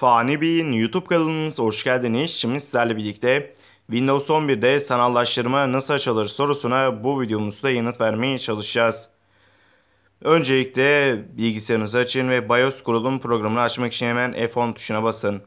Fani Bey'in YouTube kanalınız hoş geldiniz. Şimdi sizlerle birlikte Windows 11'de sanallaştırma nasıl açılır sorusuna bu videomuzda yanıt vermeye çalışacağız. Öncelikle bilgisayarınızı açın ve BIOS kurulum programını açmak için hemen F10 tuşuna basın.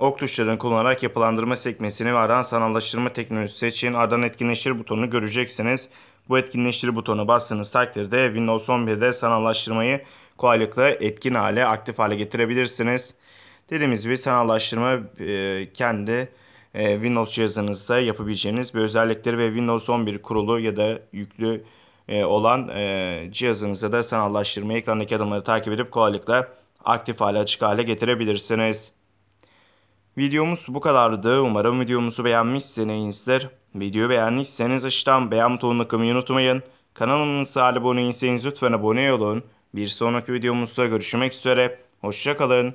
Ok tuşlarını kullanarak yapılandırma sekmesini ve aran sanallaştırma teknolojisi seçin. Ardından etkinleştir butonunu göreceksiniz. Bu etkinleştir butonu bastığınız takdirde Windows 11'de sanallaştırmayı kolaylıkla etkin hale, aktif hale getirebilirsiniz. Dediğimiz gibi sanallaştırma e, kendi e, Windows cihazınızda yapabileceğiniz bir özellikleri ve Windows 11 kurulu ya da yüklü e, olan cihazınızda da sanallaştırma ekrandaki adımları takip edip kolaylıkla aktif hale açık hale getirebilirsiniz. Videomuz bu kadardı. Umarım videomuzu beğenmişsinizdir. Videoyu beğendiyseniz aşağıdan beğen butonuna kımayı unutmayın. Kanalımıza abone değilseniz lütfen abone olun. Bir sonraki videomuzda görüşmek üzere. Hoşçakalın.